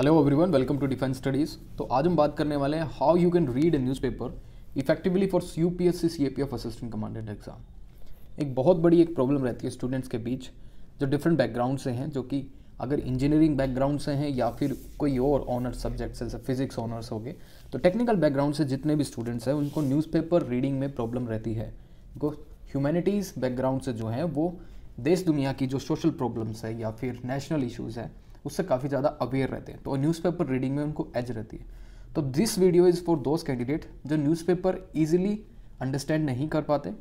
hello everyone welcome to defence studies तो आज हम बात करने वाले हैं how you can read a newspaper effectively for U P S C C A P F assistant commandant exam एक बहुत बड़ी एक प्रॉब्लम रहती है स्टूडेंट्स के बीच जो डिफरेंट बैकग्राउंड से हैं जो कि अगर इंजीनियरिंग बैकग्राउंड से हैं या फिर कोई और ऑनर्स सब्जेक्ट से फिजिक्स ऑनर्स हो गए तो टेक्निकल बैकग्राउंड से जितने भी स्टूडेंट्स हैं उनको न्यूज़पेपर रीडिंग में प्रॉब्लम रहती है उनको ह्यूमैनिटीज़ बैकग्राउंड से जो है वो देश दुनिया की जो सोशल प्रॉब्लम्स है या फिर नेशनल इशूज़ है उससे काफ़ी ज़्यादा अवेयर रहते हैं तो न्यूज़पेपर रीडिंग में उनको एज रहती है तो this video is for those candidate जो न्यूज़पेपर ईजिली अंडरस्टैंड नहीं कर पाते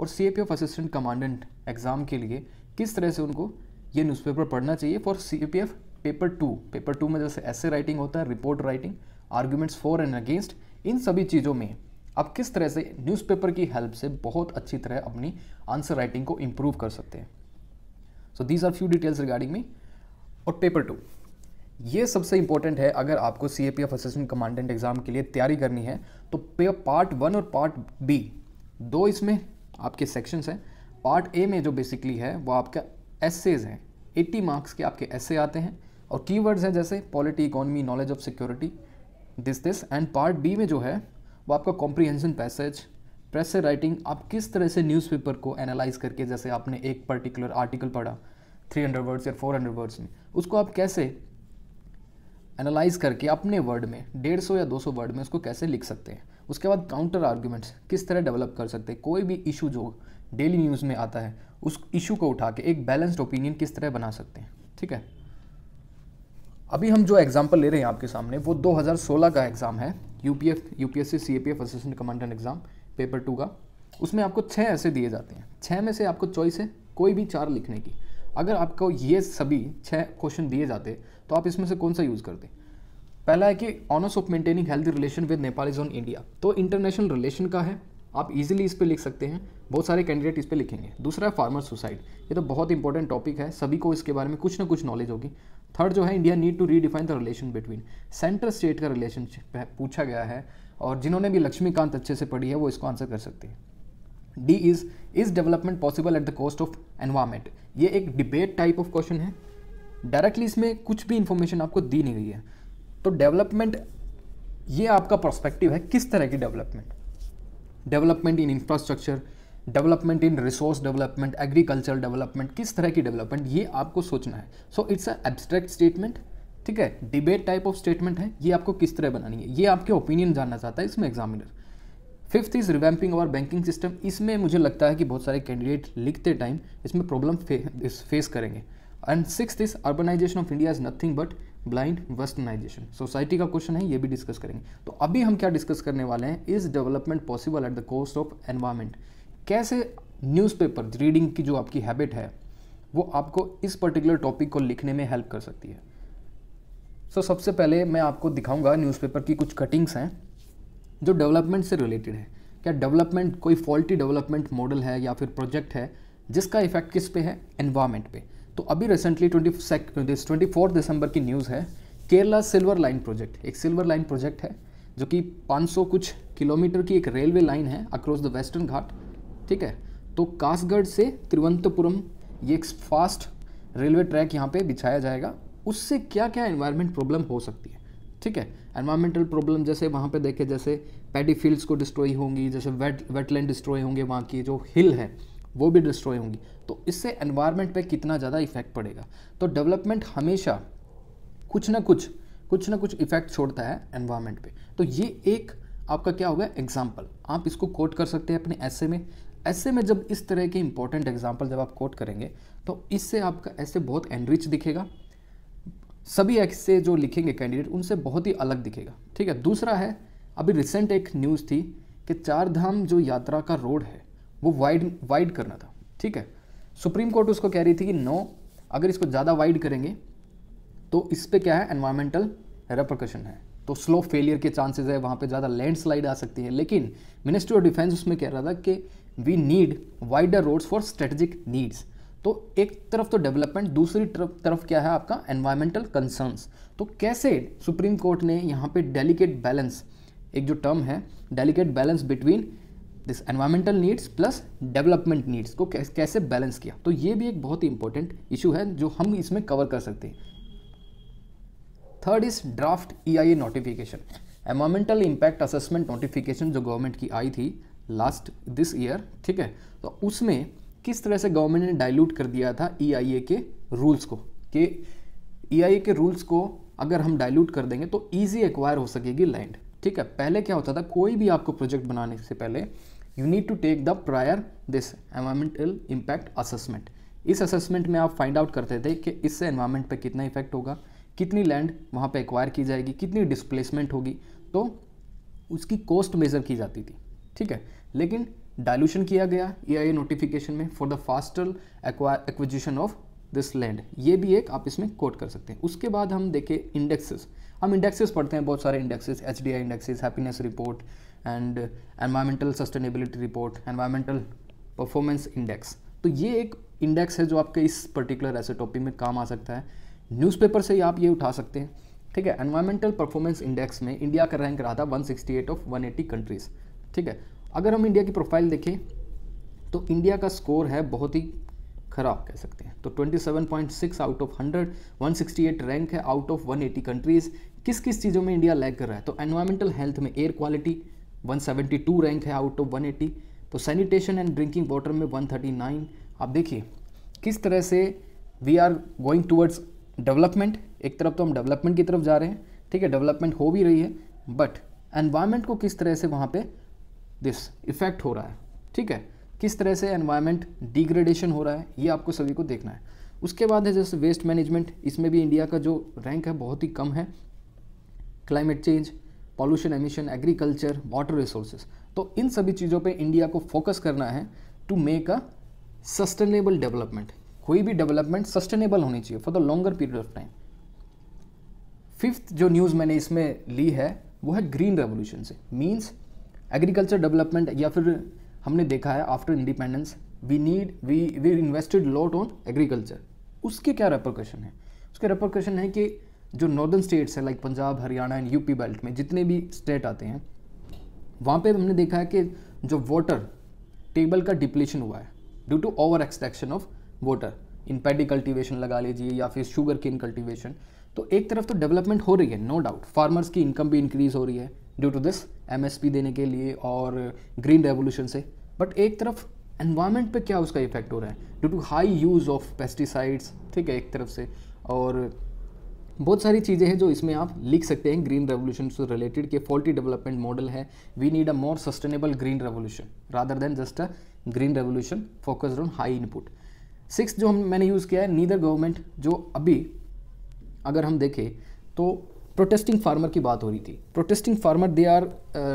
और सी असिस्टेंट कमांडेंट एग्ज़ाम के लिए किस तरह से उनको ये न्यूज़पेपर पढ़ना चाहिए for C paper two paper two में जैसे ऐसे राइटिंग होता है report writing arguments for and against इन सभी चीज़ों में आप किस तरह से न्यूज़पेपर की हेल्प से बहुत अच्छी तरह अपनी आंसर राइटिंग को इम्प्रूव कर सकते हैं so these are few details regarding me और पेपर टू ये सबसे इंपॉर्टेंट है अगर आपको C A P F assistant commandant exam के लिए तैयारी करनी है तो पार्ट वन और पार्ट बी दो इसमें आपके सेक्शंस हैं पार्ट ए में जो बेसिकली है वो आपका एसेज हैं 80 मार्क्स के आपके एसे आते हैं और कीवर्ड्स हैं जैसे polity economy knowledge of security this this and part B में जो है वो आपका कॉम्प्रीहेंशन पैसेज प्रेस राइटिंग आप किस तरह से न्यूज़पेपर को एनालाइज करके जैसे आपने एक पर्टिकुलर आर्टिकल पढ़ा थ्री हंड्रेड वर्ड्स या फोर हंड्रेड वर्ड्स में उसको आप कैसे एनालाइज करके अपने वर्ड में डेढ़ सौ या दो सौ वर्ड में उसको कैसे लिख सकते हैं उसके बाद काउंटर आर्ग्यूमेंट्स किस तरह डेवलप कर सकते हैं कोई भी इशू जो डेली न्यूज़ में आता है उस इशू को उठा के एक बैलेंस्ड ओपिनियन किस तरह बना सकते हैं ठीक है अभी हम जो एग्ज़ाम्पल ले रहे हैं आपके सामने वो 2016 का एग्ज़ाम है U P F U P S C C A P F assistant commandant exam paper two का उसमें आपको छः ऐसे दिए जाते हैं छः में से आपको चॉइस है कोई भी चार लिखने की अगर आपको ये सभी छः क्वेश्चन दिए जाते तो आप इसमें से कौन सा यूज़ करते पहला है कि honours of maintaining healthy relation with Nepal is on India तो इंटरनेशनल रिलेशन का है आप इजीली इस पर लिख सकते हैं बहुत सारे कैंडिडेट इस पर लिखेंगे दूसरा है फार्मर सुसाइड ये तो बहुत इंपॉर्टेंट टॉपिक है सभी को इसके बारे में कुछ ना कुछ नॉलेज होगी थर्ड जो है India need to redefine the relation between centre state का रिलेशनशिप पूछा गया है और जिन्होंने भी लक्ष्मीकांत अच्छे से पढ़ी है वो इसको आंसर कर सकते हैं D is is development possible at the cost of environment ये एक डिबेट टाइप ऑफ क्वेश्चन है डायरेक्टली इसमें कुछ भी इंफॉर्मेशन आपको दी नहीं गई है तो डेवलपमेंट ये आपका पर्सपेक्टिव है किस तरह की development development in infrastructure development in resource development agriculture development किस तरह की डेवलपमेंट ये आपको सोचना है so it's a abstract statement ठीक है डिबेट टाइप ऑफ स्टेटमेंट है ये आपको किस तरह बनानी है ये आपके ओपिनियन जानना चाहता है इसमें examiner fifth is revamping our banking system इसमें मुझे लगता है कि बहुत सारे कैंडिडेट लिखते टाइम इसमें प्रॉब्लम फेस करेंगे and six is urbanisation of India is nothing but blind westernisation society का क्वेश्चन है ये भी डिस्कस करेंगे तो अभी हम क्या डिस्कस करने वाले हैं is development possible at the cost of environment कैसे न्यूज़पेपर रीडिंग की जो आपकी हैबिट है वो आपको इस पर्टिकुलर टॉपिक को लिखने में हेल्प कर सकती है सो so, सबसे पहले मैं आपको दिखाऊंगा न्यूज़पेपर की कुछ कटिंग्स हैं जो डेवलपमेंट से रिलेटेड है क्या डेवलपमेंट कोई फॉल्टी डेवलपमेंट मॉडल है या फिर प्रोजेक्ट है जिसका इफेक्ट किस पे है एनवायरमेंट पे तो अभी रिसेंटली ट्वेंटी ट्वेंटी फोर्थ दिसंबर की न्यूज़ है केरला सिल्वर लाइन प्रोजेक्ट एक सिल्वर लाइन प्रोजेक्ट है जो कि 500 कुछ किलोमीटर की एक रेलवे लाइन है अक्रॉस द वेस्टर्न घाट ठीक है तो कासगढ़ से तिरुवंतपुरम ये एक फास्ट रेलवे ट्रैक यहाँ पे बिछाया जाएगा उससे क्या क्या एन्वायरमेंट प्रॉब्लम हो सकती है ठीक है एनवायरमेंटल प्रॉब्लम जैसे वहाँ पे देखे जैसे पैडी फील्ड्स को डिस्ट्रॉय होंगी जैसे वेट वेटलैंड डिस्ट्रॉय होंगे वहाँ की जो हिल है वो भी डिस्ट्रॉय होंगी तो इससे एनवायरमेंट पे कितना ज़्यादा इफेक्ट पड़ेगा तो डेवलपमेंट हमेशा कुछ ना कुछ कुछ ना कुछ इफेक्ट छोड़ता है एनवायरमेंट पे तो ये एक आपका क्या होगा एग्जाम्पल आप इसको कोट कर सकते हैं अपने ऐसे में ऐसे में जब इस तरह के इंपॉर्टेंट एग्जाम्पल जब आप कोट करेंगे तो इससे आपका ऐसे बहुत एनरिच दिखेगा सभी ऐसे जो लिखेंगे कैंडिडेट उनसे बहुत ही अलग दिखेगा ठीक है दूसरा है अभी रिसेंट एक न्यूज़ थी कि चार धाम जो यात्रा का रोड है वो वाइड वाइड करना था ठीक है सुप्रीम कोर्ट उसको कह रही थी कि नो अगर इसको ज़्यादा वाइड करेंगे तो इस पर क्या है एनवायरमेंटल रेप्रकशन है तो स्लो फेलियर के चांसेस है वहाँ पे ज़्यादा लैंडस्लाइड आ सकती है लेकिन मिनिस्ट्री ऑफ डिफेंस उसमें कह रहा था कि we need wider roads for strategic needs तो एक तरफ तो डेवलपमेंट दूसरी तरफ तरफ क्या है आपका एनवायरमेंटल कंसर्न्स तो कैसे सुप्रीम कोर्ट ने यहाँ पे डेलिकेट बैलेंस एक जो टर्म है delicate balance between this environmental needs plus development needs को कैसे बैलेंस किया तो ये भी एक बहुत ही इंपॉर्टेंट इशू है जो हम इसमें कवर कर सकते हैं third is draft E I A notification environmental impact assessment notification जो गवर्नमेंट की आई थी लास्ट दिस ईयर ठीक है तो उसमें किस तरह से गवर्नमेंट ने डाइल्यूट कर दिया था ई e के रूल्स को कि ई e के रूल्स को अगर हम डाइल्यूट कर देंगे तो ईजी एक्वायर हो सकेगी लैंड ठीक है पहले क्या होता था कोई भी आपको प्रोजेक्ट बनाने से पहले you need to take the prior this environmental impact assessment इस असेसमेंट में आप फाइंड आउट करते थे कि इससे एनवायरमेंट पे कितना इफेक्ट होगा कितनी लैंड वहाँ पे एक्वायर की जाएगी कितनी डिस्प्लेसमेंट होगी तो उसकी कॉस्ट मेज़र की जाती थी ठीक है लेकिन डायल्यूशन किया गया ए नोटिफिकेशन में for the faster acquisition of this land ये भी एक आप इसमें कोट कर सकते हैं उसके बाद हम देखें इंडेक्सेस हम इंडेक्सेस पढ़ते हैं बहुत सारे indexes H D I indexes happiness report and environmental sustainability report environmental performance index तो ये एक इंडेक्स है जो आपके इस पर्टिकुलर ऐसे टॉपिक में काम आ सकता है न्यूज़पेपर से ही आप ये उठा सकते हैं ठीक है एनवायरमेंटल परफॉर्मेंस इंडेक्स में इंडिया का रैंक रहा था 168 ऑफ 180 कंट्रीज़ ठीक है अगर हम इंडिया की प्रोफाइल देखें तो इंडिया का स्कोर है बहुत ही खराब कह सकते हैं तो 27.6 आउट ऑफ 100 168 रैंक है आउट ऑफ 180 कंट्रीज़ किस किस चीज़ों में इंडिया लैग कर रहा है तो एनवायरमेंटल हेल्थ में एयर क्वालिटी 172 रैंक है आउट ऑफ 180 तो सैनिटेशन एंड ड्रिंकिंग वाटर में 139 आप देखिए किस तरह से we are going towards development एक तरफ तो हम डेवलपमेंट की तरफ जा रहे हैं ठीक है डेवलपमेंट हो भी रही है बट एनवायरमेंट को किस तरह से वहाँ पर दिस इफेक्ट हो रहा है ठीक है किस तरह से एनवायरनमेंट डिग्रेडेशन हो रहा है ये आपको सभी को देखना है उसके बाद है जैसे वेस्ट मैनेजमेंट इसमें भी इंडिया का जो रैंक है बहुत ही कम है climate change pollution emission agriculture water resources तो इन सभी चीज़ों पे इंडिया को फोकस करना है to make a sustainable development कोई भी डेवलपमेंट सस्टेनेबल होनी चाहिए for the longer period of time fifth जो न्यूज़ मैंने इसमें ली है वो है ग्रीन रेवोल्यूशन से मीन्स एग्रीकल्चर डेवलपमेंट या फिर हमने देखा है after independence we need we we invested lot on agriculture उसके क्या रेपोकशन है उसके रेपोकशन है कि जो नॉर्दर्न स्टेट्स है like Punjab Haryana and UP belt में जितने भी स्टेट आते हैं वहाँ पे हमने देखा है कि जो वाटर टेबल का डिप्लेशन हुआ है due to over extraction of water in paddy cultivation लगा लीजिए या फिर शुगर केन कल्टिवेशन तो एक तरफ तो डेवलपमेंट हो रही है नो डाउट फार्मर्स की इनकम भी इंक्रीज़ हो रही है ड्यू टू दिस एम देने के लिए और ग्रीन रेवोल्यूशन से बट एक तरफ एनवायरमेंट पे क्या उसका इफेक्ट हो रहा है due to high use of pesticides ठीक है एक तरफ से और बहुत सारी चीज़ें हैं जो इसमें आप लिख सकते हैं ग्रीन रेवोल्यूशन से रिलेटेड के फॉल्टी डेवलपमेंट मॉडल है we need a more sustainable green revolution rather than just a green revolution focused on high input six जो हम मैंने यूज़ किया है नीदर गवर्नमेंट जो अभी अगर हम देखें तो प्रोटेस्टिंग फार्मर की बात हो रही थी protesting farmer they are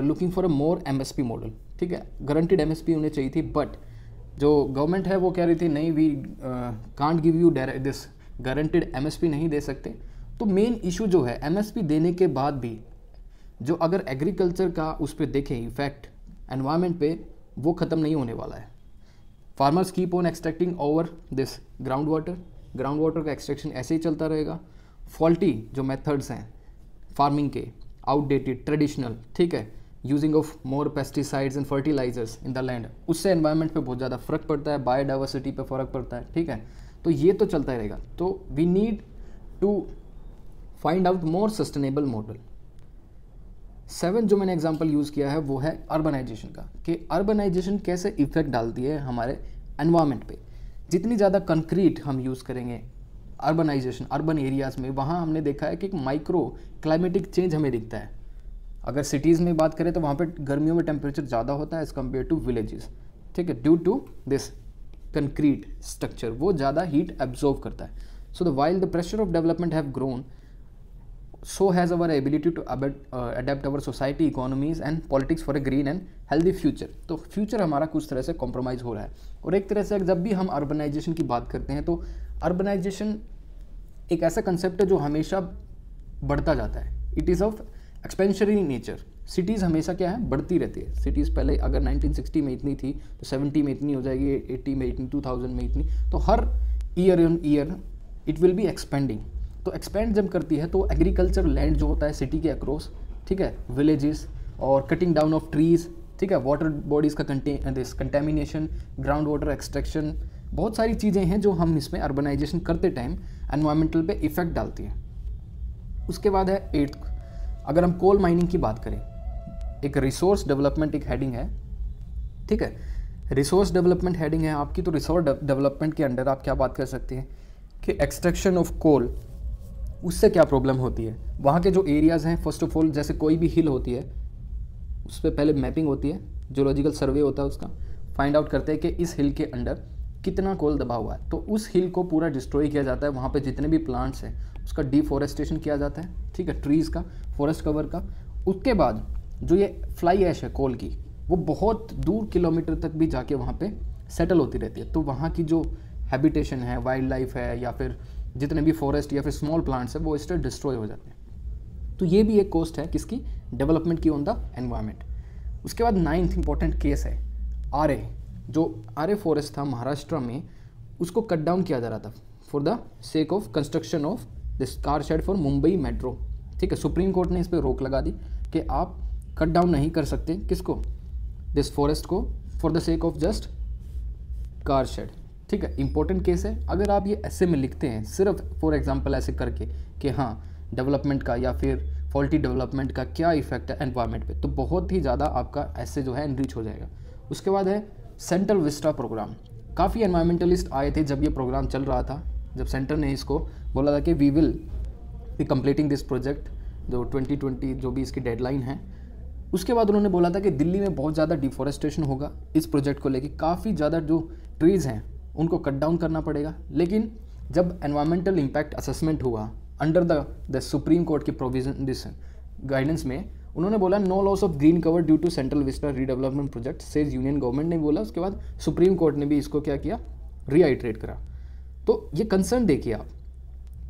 looking for a more M S P model ठीक है गारंटेड पी उन्हें चाहिए थी बट जो गवर्नमेंट है वो कह रही थी नहीं we can't give you this guaranteed P नहीं दे सकते तो मेन इशू जो है एम एस पी देने के बाद भी जो अगर एग्रीकल्चर का उस पर देखें इफेक्ट एनवायरमेंट पे वो ख़त्म नहीं होने वाला है farmers keep on extracting over this ground water ground water का एक्सट्रैक्शन ऐसे ही चलता रहेगा फॉल्टी जो मेथड्स हैं फार्मिंग के आउटडेटेड ट्रेडिशनल ठीक है using of more pesticides and fertilizers in the land उससे एनवायरनमेंट पे बहुत ज़्यादा फर्क पड़ता है बायोडाइवर्सिटी पे फर्क पड़ता है ठीक है तो ये तो चलता ही रहेगा तो we need to find out more sustainable model seven जो मैंने एग्जाम्पल यूज़ किया है वो है अर्बनाइजेशन का कि अर्बनाइजेशन कैसे इफेक्ट डालती है हमारे एनवायरमेंट पे जितनी ज़्यादा कंक्रीट हम यूज़ करेंगे अर्बनाइजेशन अर्बन एरियाज़ में वहाँ हमने देखा है कि एक माइक्रो क्लाइमेटिक चेंज हमें दिखता है अगर सिटीज़ में बात करें तो वहाँ पर गर्मियों में टेम्परेचर ज़्यादा होता है एज़ कम्पेयर टू विलेजेस ठीक है due to this concrete structure वो ज़्यादा हीट एब्जॉर्व करता है so the while the pressure of development have grown so has our ability to adapt our society economies and politics for a green and healthy future तो future हमारा कुछ तरह से compromise हो रहा है और एक तरह से जब भी हम अर्बनाइजेशन की बात करते हैं तो अर्बनाइजेशन एक ऐसा कंसेप्ट है जो हमेशा बढ़ता जाता है it is of expansionary nature cities हमेशा क्या है बढ़ती रहती है सिटीज़ पहले अगर 1960 में इतनी थी तो 70 में इतनी हो जाएगी 80 में इतनी 2000 में इतनी तो हर year on year it will be expanding तो एक्सपेंड जब करती है तो एग्रीकल्चर लैंड जो होता है सिटी के अक्रॉस ठीक है विलेजेस और कटिंग डाउन ऑफ ट्रीज़ ठीक है वाटर बॉडीज़ का कंटेमिनेशन ग्राउंड वाटर एक्सट्रैक्शन बहुत सारी चीज़ें हैं जो हम इसमें अर्बनाइजेशन करते टाइम एनवायरमेंटल पे इफ़ेक्ट डालती है उसके बाद है एट अगर हम कोल माइनिंग की बात करें एक रिसोर्स डेवलपमेंट एक हेडिंग है ठीक है रिसोर्स डेवलपमेंट हेडिंग है आपकी तो रिसोर्स डेवलपमेंट के अंडर आप क्या बात कर सकते हैं कि एक्सट्रैक्शन ऑफ कोल उससे क्या प्रॉब्लम होती है वहाँ के जो एरियाज़ हैं फर्स्ट ऑफ ऑल जैसे कोई भी हिल होती है उस पर पहले मैपिंग होती है जोलॉजिकल सर्वे होता है उसका फाइंड आउट करते हैं कि इस हिल के अंडर कितना कोल दबा हुआ है तो उस हिल को पूरा डिस्ट्रॉय किया जाता है वहाँ पर जितने भी प्लांट्स हैं उसका डिफॉरेस्टेशन किया जाता है ठीक है ट्रीज़ का फॉरेस्ट कवर का उसके बाद जो ये फ्लाई ऐश है कोल की वो बहुत दूर किलोमीटर तक भी जाके वहाँ पे सेटल होती रहती है तो वहाँ की जो हैबिटेशन है वाइल्ड लाइफ है या फिर जितने भी फॉरेस्ट या फिर स्मॉल प्लांट्स है वो इससे डिस्ट्रॉय हो जाते हैं तो ये भी एक कॉस्ट है किसकी डेवलपमेंट की ऑन द एनवायरमेंट उसके बाद नाइन्थ इंपॉर्टेंट केस है आर ए जो आर्य फॉरेस्ट था महाराष्ट्र में उसको कट डाउन किया जा रहा था for the sake of construction of this car shed for Mumbai metro ठीक है सुप्रीम कोर्ट ने इस पर रोक लगा दी कि आप कट डाउन नहीं कर सकते किसको दिस फॉरेस्ट को for the sake of just car shed ठीक है इंपॉर्टेंट केस है अगर आप ये ऐसे में लिखते हैं सिर्फ फॉर एग्जाम्पल ऐसे करके कि हाँ डेवलपमेंट का या फिर फॉल्टी डेवलपमेंट का क्या इफेक्ट है एनवायरमेंट पे तो बहुत ही ज़्यादा आपका ऐसे जो है एनरीच हो जाएगा उसके बाद है सेंट्रल विस्टा प्रोग्राम काफ़ी एनवायरमेंटलिस्ट आए थे जब ये प्रोग्राम चल रहा था जब सेंटर ने इसको बोला था कि we will be completing this project जो 2020 जो भी इसकी डेडलाइन है उसके बाद उन्होंने बोला था कि दिल्ली में बहुत ज़्यादा डिफॉरेस्टेशन होगा इस प्रोजेक्ट को लेकर काफ़ी ज़्यादा जो ट्रीज़ हैं उनको कट डाउन करना पड़ेगा लेकिन जब एनवायरमेंटल इम्पैक्ट असेसमेंट हुआ under the the supreme court की प्रोविजन दिस गाइडेंस में उन्होंने बोला no loss of green cover due to central vista redevelopment project says union government ने बोला उसके बाद सुप्रीम कोर्ट ने भी इसको क्या किया रीआइट्रेट करा तो ये कंसर्न देखिए आप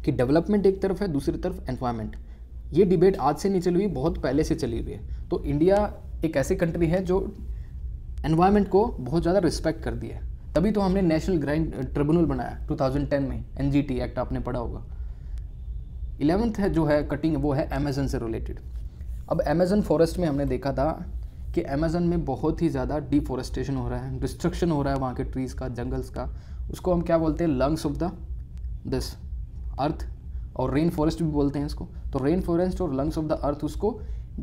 कि डेवलपमेंट एक तरफ है दूसरी तरफ एनवायरमेंट ये डिबेट आज से नहीं चली हुई बहुत पहले से चली हुई है तो इंडिया एक ऐसी कंट्री है जो एनवायरमेंट को बहुत ज़्यादा रिस्पेक्ट कर दिया है तभी तो हमने नेशनल ग्राइंड ट्रिब्यूनल बनाया 2010 में एन एक्ट आपने पढ़ा होगा इलेवंथ है जो है कटिंग वो है अमेजन से रिलेटेड अब अमेज़न फॉरेस्ट में हमने देखा था कि अमेज़न में बहुत ही ज़्यादा डिफॉरेस्टेशन हो रहा है डिस्ट्रक्शन हो रहा है वहाँ के ट्रीज़ का जंगल्स का उसको हम क्या बोलते हैं lungs of the this earth और रेन फॉरेस्ट भी बोलते हैं इसको तो रेन फॉरेस्ट और लंग्स ऑफ द अर्थ उसको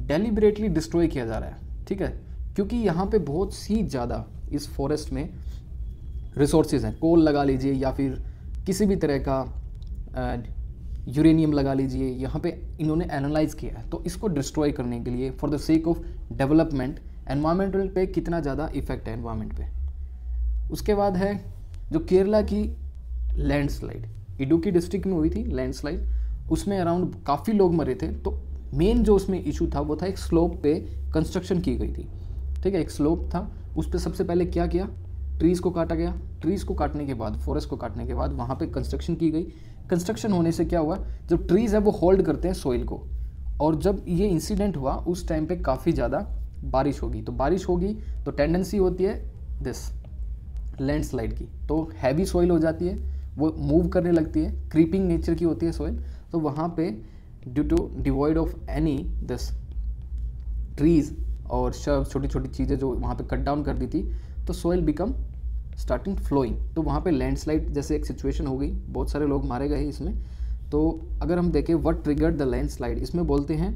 डेलीबरेटली डिस्ट्रॉय किया जा रहा है ठीक है क्योंकि यहाँ पे बहुत सी ज़्यादा इस फॉरेस्ट में रिसोर्सेज हैं कोल लगा लीजिए या फिर किसी भी तरह का यूरेनियम लगा लीजिए यहाँ पे इन्होंने एनालाइज किया है तो इसको डिस्ट्रॉय करने के लिए for the sake of development environmental पे कितना ज़्यादा इफेक्ट है एनवायरमेंट पे उसके बाद है जो केरला की लैंडस्लाइड इडुकी डिस्ट्रिक्ट में हुई थी लैंडस्लाइड उसमें अराउंड काफ़ी लोग मरे थे तो मेन जो उसमें इशू था वो था एक स्लोप पे कंस्ट्रक्शन की गई थी ठीक है एक स्लोप था उस पर सबसे पहले क्या किया ट्रीज़ को काटा गया ट्रीज़ को काटने के बाद फॉरेस्ट को काटने के बाद वहाँ पे कंस्ट्रक्शन की गई कंस्ट्रक्शन होने से क्या हुआ जब ट्रीज़ है वो होल्ड करते हैं सॉइल को और जब ये इंसिडेंट हुआ उस टाइम पे काफ़ी ज़्यादा बारिश होगी तो बारिश होगी तो टेंडेंसी होती है दिस लैंडस्लाइड की तो हैवी सॉइल हो जाती है वो मूव करने लगती है क्रीपिंग नेचर की होती है सॉइल तो वहाँ पे due to devoid of any this trees और शर्ब छोटी छोटी चीज़ें जो वहाँ पे कट डाउन कर दी थी तो सॉइल बिकम स्टार्टिंग फ्लोइंग तो वहाँ पे लैंडस्लाइड जैसे एक सिचुएशन हो गई बहुत सारे लोग मारे गए इसमें तो अगर हम देखें वट ट्रिगर्ड द लैंडस्लाइड इसमें बोलते हैं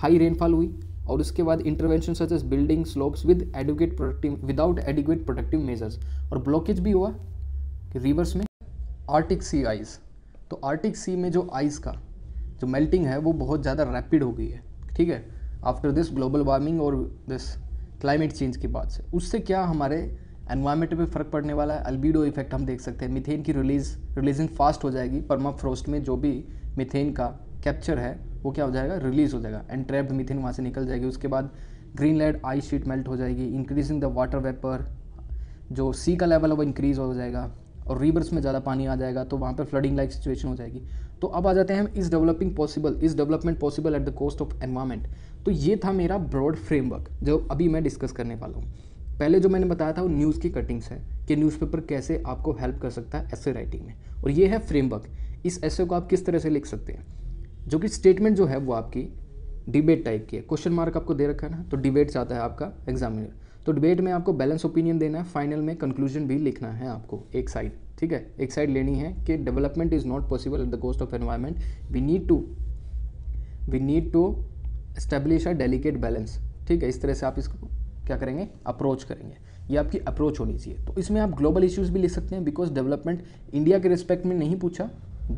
हाई रेनफॉल हुई और उसके बाद intervention such as building slopes with adequate productive without adequate productive measures और ब्लॉकेज भी हुआ रिवर्स में आर्टिक सी आइस तो आर्टिक सी में जो आइस का जो मेल्टिंग है वो बहुत ज़्यादा रैपिड हो गई है ठीक है आफ्टर दिस ग्लोबल वार्मिंग और दिस क्लाइमेट चेंज की बात से उससे क्या हमारे एनवायरमेंट पे फ़र्क पड़ने वाला है अल्बीडो इफेक्ट हम देख सकते हैं मिथेन की रिलीज रिलीजिंग फास्ट हो जाएगी परमा फ्रोस्ट में जो भी मिथेन का कैप्चर है वो क्या हो जाएगा रिलीज़ हो जाएगा एंड ट्रैप्ड मिथेन वहाँ से निकल जाएगी उसके बाद green light ice sheet melt हो जाएगी इंक्रीजिंग द वाटर वेपर जो सी का लेवल है वो इंक्रीज़ हो जाएगा और रिवर्स में ज़्यादा पानी आ जाएगा तो वहाँ पर फ्लडिंग लाइक सिचुएशन हो जाएगी तो अब आ जाते हैं हम is developing possible is development possible at the cost of environment तो ये था मेरा ब्रॉड फ्रेमवर्क जो अभी मैं डिस्कस करने वाला हूँ पहले जो मैंने बताया था वो न्यूज़ की कटिंग्स है कि न्यूज़पेपर कैसे आपको हेल्प कर सकता है ऐसे राइटिंग में और ये है फ्रेमवर्क इस ऐसे को आप किस तरह से लिख सकते हैं जो कि स्टेटमेंट जो है वो आपकी डिबेट टाइप की है क्वेश्चन मार्क आपको दे रखा है ना तो डिबेट चाहता है आपका एग्जामिनर तो डिबेट में आपको बैलेंस ओपिनियन देना है फाइनल में कंक्लूजन भी लिखना है आपको एक साइड ठीक है एक साइड लेनी है कि development is not possible at the cost of environment we need to we need to establish a delicate balance ठीक है इस तरह से आप इसको क्या करेंगे अप्रोच करेंगे ये आपकी अप्रोच होनी चाहिए तो इसमें आप ग्लोबल इश्यूज भी लिख सकते हैं बिकॉज डेवलपमेंट इंडिया के रिस्पेक्ट में नहीं पूछा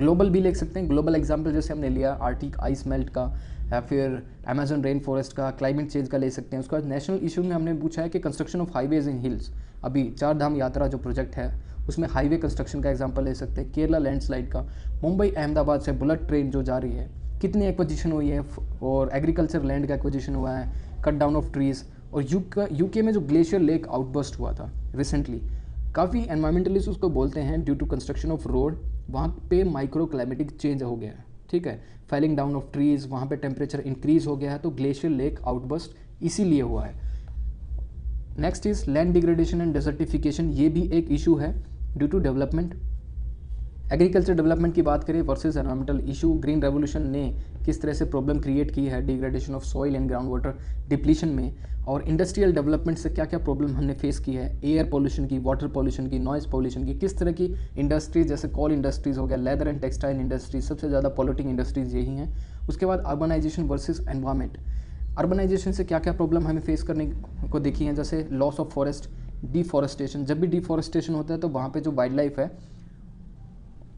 ग्लोबल भी लिख सकते हैं ग्लोबल एग्जाम्पल जैसे हमने लिया आर्टिक आइस मेल्ट का या फिर अमेजन रेन फॉरेस्ट का क्लाइमेट चेंज का ले सकते हैं उसके बाद नेशनल इशू में हमने पूछा है कि construction of highways in hills अभी चार धाम यात्रा जो प्रोजेक्ट है उसमें हाईवे कंस्ट्रक्शन का एग्जाम्पल ले सकते हैं केरला लैंडस्लाइड का मुंबई अहमदाबाद से बुलेट ट्रेन जो जा रही है कितनी एक्विजिशन हुई है और एग्रीकल्चर लैंड का एक्विजिशन हुआ है कट डाउन ऑफ ट्रीज़ और यू यूके में जो ग्लेशियर लेक आउटबर्स्ट हुआ था रिसेंटली काफ़ी एनवायरमेंटलिस्ट उसको बोलते हैं due to construction of road वहाँ पे माइक्रो क्लाइमेटिक चेंज हो गया है ठीक है फैलिंग डाउन ऑफ ट्रीज़ वहाँ पे टेम्परेचर इंक्रीज हो गया है तो ग्लेशियर लेक आउटबर्स्ट इसीलिए हुआ है next is land degradation and desertification ये भी एक इशू है due to development agriculture development की बात करें versus environmental issue green revolution ने किस तरह से प्रॉब्लम क्रिएट की है degradation of soil and ground water depletion में और इंडस्ट्रियल डेवलपमेंट से क्या क्या प्रॉब्लम हमने फेस की है एयर पोल्यूशन की वाटर पॉल्यूशन की नॉइज़ पॉल्यूशन की किस तरह की इंडस्ट्रीज जैसे कॉल इंडस्ट्रीज़ हो गया लेदर एंड टेक्सटाइल इंडस्ट्रीज सबसे ज़्यादा पॉल्यूटिंग इंडस्ट्रीज़ यही हैं उसके बाद अर्बनाइजेशन वर्सेज एनवायरमेंट अर्बनाइजेशन से क्या क्या प्रॉब्लम हमें फेस करने को देखी है जैसे लॉस ऑफ फॉरेस्ट डिफॉरेस्टेशन जब भी डिफॉरेस्टेशन होता है तो वहाँ पे जो वाइल्ड लाइफ है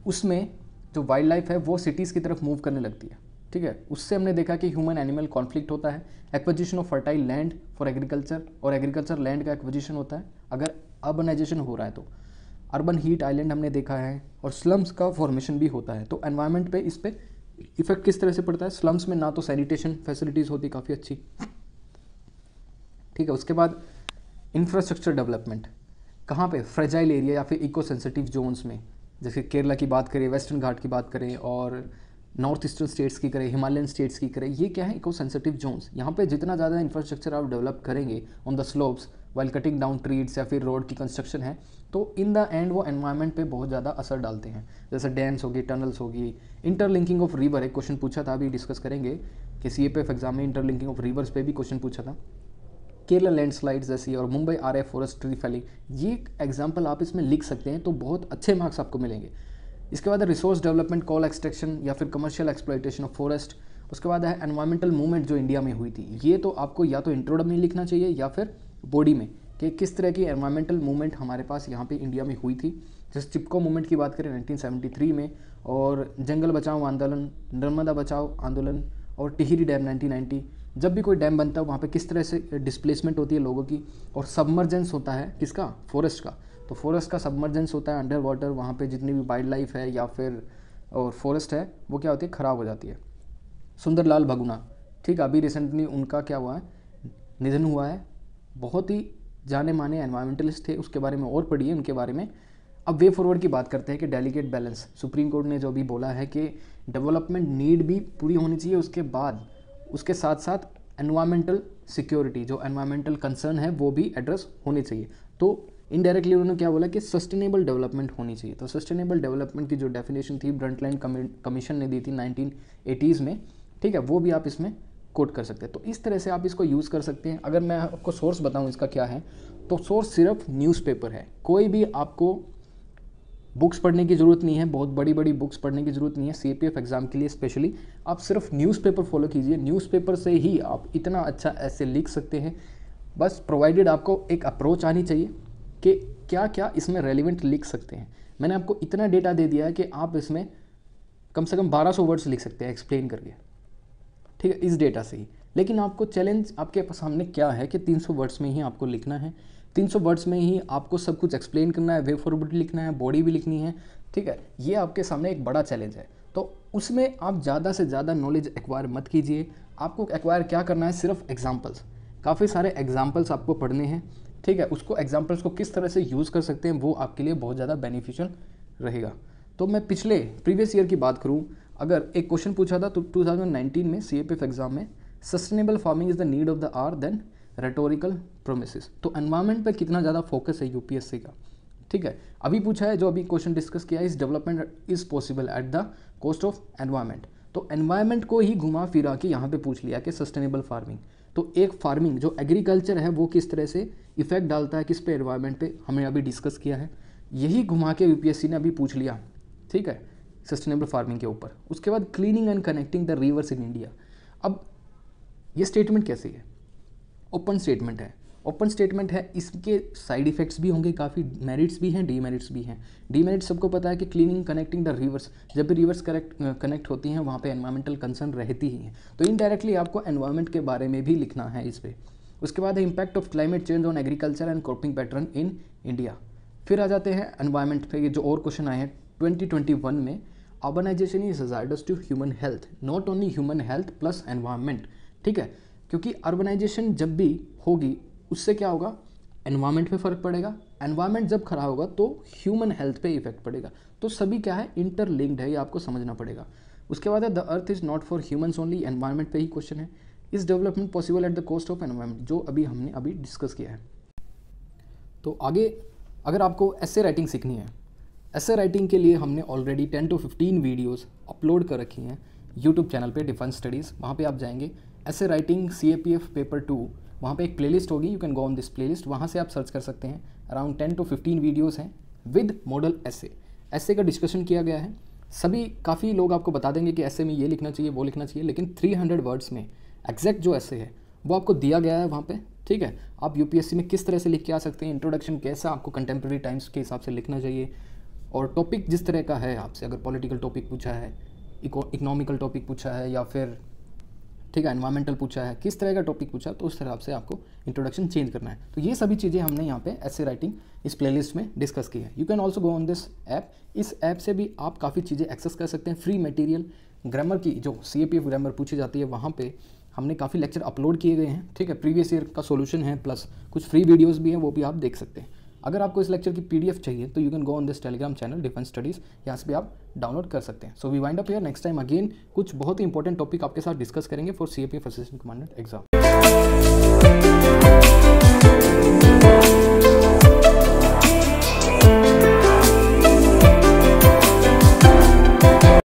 उसमें जो वाइल्ड लाइफ है वो सिटीज़ की तरफ मूव करने लगती है ठीक है उससे हमने देखा कि ह्यूमन एनिमल कॉन्फ्लिक्ट होता है acquisition of fertile land for agriculture और एग्रीकल्चर लैंड का एक्विजिशन होता है अगर अर्बनाइजेशन हो रहा है तो अर्बन हीट आइलैंड हमने देखा है और स्लम्स का फॉर्मेशन भी होता है तो एनवायरमेंट पे इस पर इफेक्ट किस तरह से पड़ता है स्लम्स में ना तो सैनिटेशन फैसिलिटीज़ होती काफ़ी अच्छी ठीक है उसके बाद इंफ्रास्ट्रक्चर डेवलपमेंट कहाँ पे फ्रेजाइल एरिया या फिर इको सेंसिटिव जोन्स में जैसे केरला की बात करें वेस्टर्न घाट की बात करें और नॉर्थ ईस्टर्न स्टेट्स की करें हिमालयन स्टेट्स की करें ये क्या है इको सेंसिटिव जोन्स यहाँ पे जितना ज़्यादा इंफ्रास्ट्रक्चर आप डेवलप करेंगे on the slopes while cutting down trees या फिर रोड की कंस्ट्रक्शन है तो इन द एंड वो एनवायरनमेंट पे बहुत ज़्यादा असर डालते हैं जैसे डैम्स होगी टनल्स होगी इंटरलिंकिंग ऑफ रिवर एक क्वेश्चन पूछा था अभी डिस्कस करेंगे कि सी ए एफ एग्जाम में इंटरलिंकिंग ऑफ रिवर्स पे भी क्वेश्चन पूछा था केरला स्लाइड जैसी और मुंबई आर एफ फॉरेस्ट ट्री फैलिंग ये एग्जाम्पल आप इसमें लिख सकते हैं तो बहुत अच्छे मार्क्स आपको मिलेंगे इसके बाद रिसोर्स डेवलपमेंट कॉल एक्सट्रैक्शन या फिर कमर्शियल एक्सप्लाइटेशन ऑफ फॉरेस्ट उसके बाद है एनवायरमेंटल मूवमेंट जो इंडिया में हुई थी ये तो आपको या तो इंट्रोडम में लिखना चाहिए या फिर बॉडी में कि किस तरह की एनवायरमेंटल मूवमेंट हमारे पास यहाँ पे इंडिया में हुई थी जैसे चिपको मूवमेंट की बात करें 1973 में और जंगल बचाओ आंदोलन नर्मदा बचाओ आंदोलन और टिहरी डैम 1990 जब भी कोई डैम बनता है वहाँ पे किस तरह से डिस्प्लेसमेंट होती है लोगों की और सबमर्जेंस होता है किसका फॉरेस्ट का तो फॉरेस्ट का सबमर्जेंस होता है अंडर वाटर वहाँ पर जितनी भी वाइल्ड लाइफ है या फिर और फॉरेस्ट है वो क्या होती है ख़राब हो जाती है सुंदरलाल भगुना ठीक अभी रिसेंटली उनका क्या हुआ है निधन हुआ है बहुत ही जाने माने एनवायरमेंटलिस्ट थे उसके बारे में और पढ़िए उनके बारे में अब वे फॉरवर्ड की बात करते हैं कि डेलीगेट बैलेंस सुप्रीम कोर्ट ने जो भी बोला है कि डेवलपमेंट नीड भी पूरी होनी चाहिए उसके बाद उसके साथ साथ एनवायरमेंटल सिक्योरिटी जो एनवायरमेंटल कंसर्न है वो भी एड्रेस होनी चाहिए तो इनडायरेक्टली उन्होंने क्या बोला कि सस्टेनेबल डेवलपमेंट होनी चाहिए तो सस्टेनेबल डेवलपमेंट की जो डेफिनेशन थी ब्रंटलाइन कमीशन ने दी थी नाइनटीन में ठीक है वो भी आप इसमें कोट कर सकते हैं तो इस तरह से आप इसको यूज़ कर सकते हैं अगर मैं आपको सोर्स बताऊँ इसका क्या है तो सोर्स सिर्फ न्यूज़पेपर है कोई भी आपको बुक्स पढ़ने की ज़रूरत नहीं है बहुत बड़ी बड़ी बुक्स पढ़ने की ज़रूरत नहीं है सी एग्ज़ाम के लिए स्पेशली आप सिर्फ न्यूज़पेपर फॉलो कीजिए न्यूज़पेपर से ही आप इतना अच्छा ऐसे लिख सकते हैं बस प्रोवाइडेड आपको एक अप्रोच आनी चाहिए कि क्या क्या इसमें रेलिवेंट लिख सकते हैं मैंने आपको इतना डेटा दे दिया है कि आप इसमें कम से कम 1200 वर्ड्स लिख सकते हैं एक्सप्लेन करके ठीक है इस डेटा से ही लेकिन आपको चैलेंज आपके सामने क्या है कि 300 वर्ड्स में ही आपको लिखना है 300 वर्ड्स में ही आपको सब कुछ एक्सप्लेन करना है वे फॉरवर्ड लिखना है बॉडी भी लिखनी है ठीक है ये आपके सामने एक बड़ा चैलेंज है तो उसमें आप ज़्यादा से ज़्यादा नॉलेज एक्वायर मत कीजिए आपको एक्वायर क्या करना है सिर्फ एग्जाम्पल्स काफ़ी सारे एग्जाम्पल्स आपको पढ़ने हैं ठीक है उसको एग्जाम्पल्स को किस तरह से यूज़ कर सकते हैं वो आपके लिए बहुत ज़्यादा बेनिफिशियल रहेगा तो मैं पिछले प्रीवियस ईयर की बात करूँ अगर एक क्वेश्चन पूछा था तो 2019 में सी एग्ज़ाम में sustainable farming is the need of the hour than rhetorical promise तो एनवायरमेंट पर कितना ज़्यादा फोकस है यूपीएससी का ठीक है अभी पूछा है जो अभी क्वेश्चन डिस्कस किया is development is possible at the cost of environment तो एनवायरमेंट को ही घुमा फिरा के यहाँ पे पूछ लिया कि सस्टेनेबल फार्मिंग तो एक फार्मिंग जो एग्रीकल्चर है वो किस तरह से इफेक्ट डालता है किस पे एनवायरमेंट पे हमने अभी डिस्कस किया है यही घुमा के यूपीएससी ने अभी पूछ लिया ठीक है सस्टेनेबल फार्मिंग के ऊपर उसके बाद cleaning and connecting the rivers in India अब ये स्टेटमेंट कैसी है ओपन स्टेटमेंट है ओपन स्टेटमेंट है इसके साइड इफेक्ट्स भी होंगे काफ़ी मेरिट्स भी हैं डीमेरिट्स भी हैं डीमेरिट्स सबको पता है कि क्लीनिंग कनेक्टिंग द रिवर्स जब भी रिवर्स करेक्ट कनेक्ट होती हैं वहाँ पे एनवायरमेंटल कंसर्न रहती ही हैं तो इनडायरेक्टली आपको एनवायरमेंट के बारे में भी लिखना है इस पर उसके बाद है impact of climate change on agriculture and cropping pattern in India फिर आ जाते हैं एनवायरमेंट पे ये जो और क्वेश्चन आए हैं 2021 में urbanization is hazardous to human health not only human health plus environment ठीक है क्योंकि अर्बनाइजेशन जब भी होगी उससे क्या होगा एनवायरमेंट पे फ़र्क पड़ेगा एनवायरमेंट जब खराब होगा तो ह्यूमन हेल्थ पे इफेक्ट पड़ेगा तो सभी क्या है इंटरलिंक्ड है ये आपको समझना पड़ेगा उसके बाद है the earth is not for humans only environment पे ही क्वेश्चन है is development possible at the cost of environment जो अभी हमने अभी डिस्कस किया है तो आगे अगर आपको ऐसे राइटिंग सीखनी है ऐसे राइटिंग के लिए हमने already ten to fifteen videos upload कर रखी हैं यूट्यूब चैनल पर डिफेंस स्टडीज़ वहाँ पर आप जाएंगे ऐसे writing C A P F paper two वहाँ पे एक प्लेलिस्ट होगी you can go on this playlist वहाँ से आप सर्च कर सकते हैं around ten to fifteen videos हैं विद मॉडल एस ए का डिस्कशन किया गया है सभी काफ़ी लोग आपको बता देंगे कि ऐसे में ये लिखना चाहिए वो लिखना चाहिए लेकिन 300 वर्ड्स में एग्जैक्ट जो ऐसे है वो आपको दिया गया है वहाँ पे ठीक है आप यूपीएससी में किस तरह से लिख के आ सकते हैं इंट्रोडक्शन कैसा आपको कंटेम्प्रेरी टाइम्स के हिसाब से लिखना चाहिए और टॉपिक जिस तरह का है आपसे अगर पॉलिटिकल टॉपिक पूछा है इकोनॉमिकल टॉपिक पूछा है या फिर ठीक है एनवायरमेंटल पूछा है किस तरह का टॉपिक पूछा तो उस हिसाब से आपको इंट्रोडक्शन चेंज करना है तो ये सभी चीज़ें हमने यहाँ पे ऐसे राइटिंग इस प्लेलिस्ट में डिस्कस की है you can also go on this app इस ऐप से भी आप काफ़ी चीज़ें एक्सेस कर सकते हैं फ्री मटेरियल ग्रामर की जो C A P F grammar पूछी जाती है वहाँ पर हमने काफ़ी लेक्चर अपलोड किए गए हैं ठीक है प्रीवियस ईयर का सोल्यूशन है प्लस कुछ फ्री वीडियोज़ भी हैं वो भी आप देख सकते हैं अगर आपको इस लेक्चर की पीडीएफ चाहिए तो you can go on this Telegram channel defence studies यहाँ से भी आप डाउनलोड कर सकते हैं so we wind up here next time again कुछ बहुत ही इंपॉर्टेंट टॉपिक आपके साथ डिस्कस करेंगे for C A F assistant commandant exam